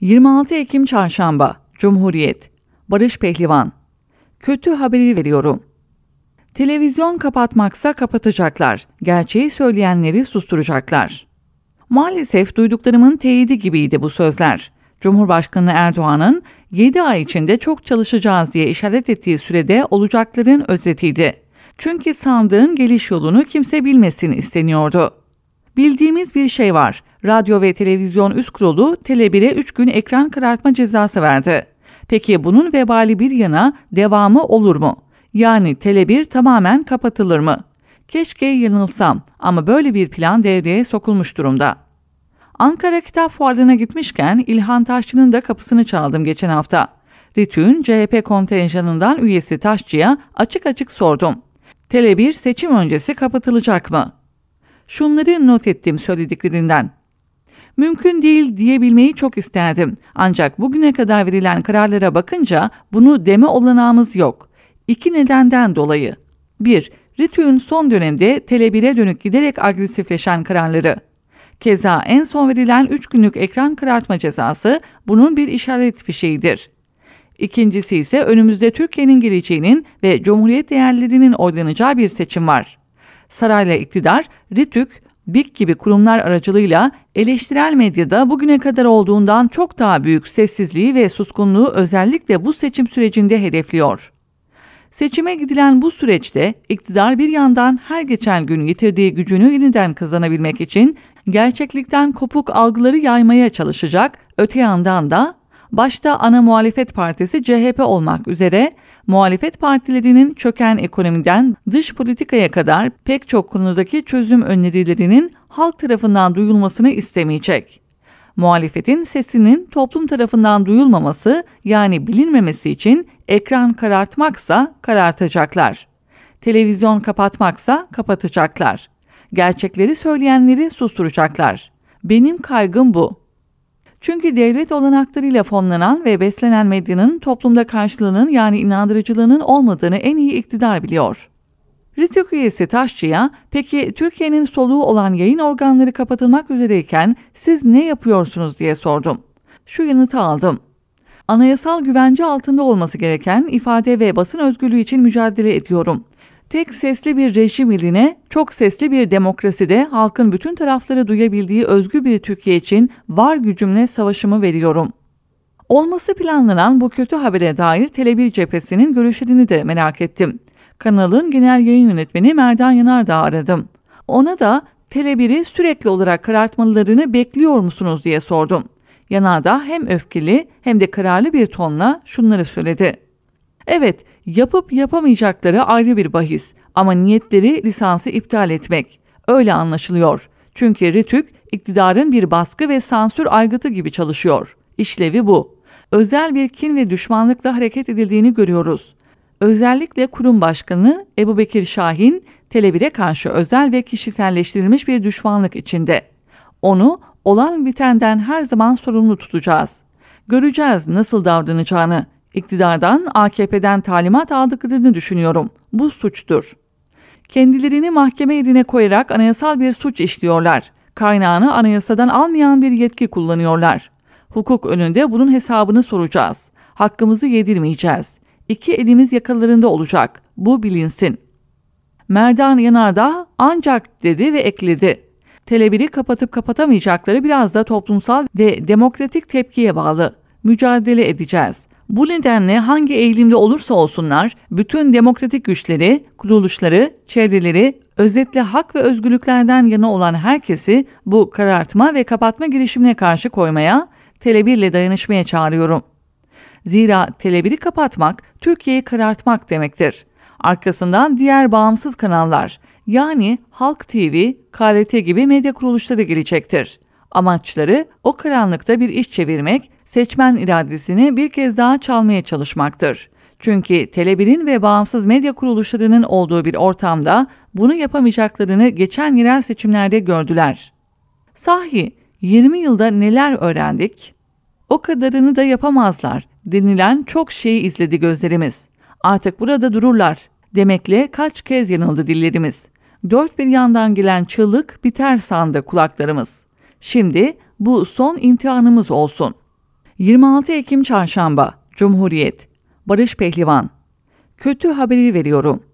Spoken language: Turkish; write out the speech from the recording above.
26 Ekim Çarşamba Cumhuriyet Barış Pehlivan Kötü haberi veriyorum. Televizyon kapatmaksa kapatacaklar. Gerçeği söyleyenleri susturacaklar. Maalesef duyduklarımın teyidi gibiydi bu sözler. Cumhurbaşkanı Erdoğan'ın 7 ay içinde çok çalışacağız diye işaret ettiği sürede olacakların özetiydi. Çünkü sandığın geliş yolunu kimse bilmesin isteniyordu. Bildiğimiz bir şey var. Radyo ve Televizyon Üst Kurulu Tele1'e 3 gün ekran karartma cezası verdi. Peki bunun vebali bir yana devamı olur mu? Yani Tele1 tamamen kapatılır mı? Keşke yanılsam ama böyle bir plan devreye sokulmuş durumda. Ankara Kitap Fuarı'na gitmişken İlhan Taşçı'nın da kapısını çaldım geçen hafta. Ritü'nün CHP kontenjanından üyesi Taşçı'ya açık açık sordum. Tele1 seçim öncesi kapatılacak mı? Şunları not ettim söylediklerinden mümkün değil diyebilmeyi çok isterdim. Ancak bugüne kadar verilen kararlara bakınca bunu deme olanağımız yok. İki nedenden dolayı. 1. Ritü'nün son dönemde tele dönük giderek agresifleşen kararları. Keza en son verilen 3 günlük ekran karartma cezası bunun bir işaret fişeğidir. İkincisi ise önümüzde Türkiye'nin geleceğinin ve Cumhuriyet değerlerinin oylanacağı bir seçim var. Sarayla iktidar, Ritük, BİK gibi kurumlar aracılığıyla eleştirel medyada bugüne kadar olduğundan çok daha büyük sessizliği ve suskunluğu özellikle bu seçim sürecinde hedefliyor. Seçime gidilen bu süreçte iktidar bir yandan her geçen gün yitirdiği gücünü yeniden kazanabilmek için gerçeklikten kopuk algıları yaymaya çalışacak, öte yandan da başta ana muhalefet partisi CHP olmak üzere muhalefet partilerinin çöken ekonomiden dış politikaya kadar pek çok konudaki çözüm önerilerinin halk tarafından duyulmasını istemeyecek. Muhalefetin sesinin toplum tarafından duyulmaması yani bilinmemesi için ekran karartmaksa karartacaklar. Televizyon kapatmaksa kapatacaklar. Gerçekleri söyleyenleri susturacaklar. Benim kaygım bu. Çünkü devlet olanaklarıyla fonlanan ve beslenen medyanın toplumda karşılığının yani inandırıcılığının olmadığını en iyi iktidar biliyor. Ritik üyesi Taşçı'ya, peki Türkiye'nin soluğu olan yayın organları kapatılmak üzereyken siz ne yapıyorsunuz diye sordum. Şu yanıtı aldım. Anayasal güvence altında olması gereken ifade ve basın özgürlüğü için mücadele ediyorum tek sesli bir rejim iline, çok sesli bir demokraside halkın bütün tarafları duyabildiği özgü bir Türkiye için var gücümle savaşımı veriyorum. Olması planlanan bu kötü habere dair Tele1 cephesinin görüşlerini de merak ettim. Kanalın genel yayın yönetmeni Merdan Yanardağ'ı aradım. Ona da Tele1'i sürekli olarak karartmalarını bekliyor musunuz diye sordum. Yanardağ hem öfkeli hem de kararlı bir tonla şunları söyledi. Evet, yapıp yapamayacakları ayrı bir bahis ama niyetleri lisansı iptal etmek. Öyle anlaşılıyor. Çünkü Ritük iktidarın bir baskı ve sansür aygıtı gibi çalışıyor. İşlevi bu. Özel bir kin ve düşmanlıkla hareket edildiğini görüyoruz. Özellikle kurum başkanı Ebu Bekir Şahin, Tele karşı özel ve kişiselleştirilmiş bir düşmanlık içinde. Onu olan bitenden her zaman sorumlu tutacağız. Göreceğiz nasıl davranacağını. İktidardan, AKP'den talimat aldıklarını düşünüyorum. Bu suçtur. Kendilerini mahkeme edine koyarak anayasal bir suç işliyorlar. Kaynağını anayasadan almayan bir yetki kullanıyorlar. Hukuk önünde bunun hesabını soracağız. Hakkımızı yedirmeyeceğiz. İki elimiz yakalarında olacak. Bu bilinsin. Merdan Yanardağ ancak dedi ve ekledi. Telebiri kapatıp kapatamayacakları biraz da toplumsal ve demokratik tepkiye bağlı. Mücadele edeceğiz. Bu nedenle hangi eğilimde olursa olsunlar bütün demokratik güçleri, kuruluşları, çevreleri özetle hak ve özgürlüklerden yana olan herkesi bu karartma ve kapatma girişimine karşı koymaya, telebirle dayanışmaya çağırıyorum. Zira telebiri kapatmak Türkiye'yi karartmak demektir. Arkasından diğer bağımsız kanallar yani Halk TV, KRT gibi medya kuruluşları gelecektir. Amaçları o karanlıkta bir iş çevirmek seçmen iradesini bir kez daha çalmaya çalışmaktır. Çünkü tele ve bağımsız medya kuruluşlarının olduğu bir ortamda bunu yapamayacaklarını geçen yerel seçimlerde gördüler. Sahi 20 yılda neler öğrendik? O kadarını da yapamazlar denilen çok şeyi izledi gözlerimiz. Artık burada dururlar demekle kaç kez yanıldı dillerimiz. Dört bir yandan gelen çığlık biter sandı kulaklarımız. Şimdi bu son imtihanımız olsun.'' 26 Ekim Çarşamba Cumhuriyet Barış Pehlivan Kötü haberi veriyorum.